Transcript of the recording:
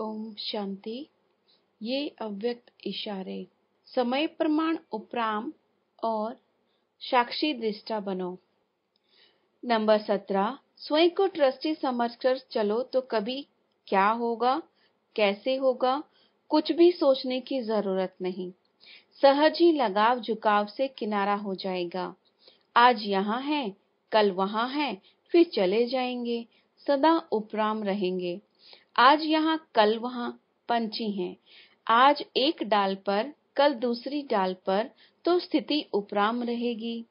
ओम शांति ये अव्यक्त इशारे समय प्रमाण उपराम और साक्षी दृष्टा बनो नंबर सत्रह स्वयं को ट्रस्टी समझकर चलो तो कभी क्या होगा कैसे होगा कुछ भी सोचने की जरूरत नहीं सहज ही लगाव झुकाव से किनारा हो जाएगा आज यहाँ है कल वहाँ है फिर चले जाएंगे सदा उपराम रहेंगे आज यहाँ कल वहाँ पंची हैं आज एक डाल पर कल दूसरी डाल पर तो स्थिति उपराम रहेगी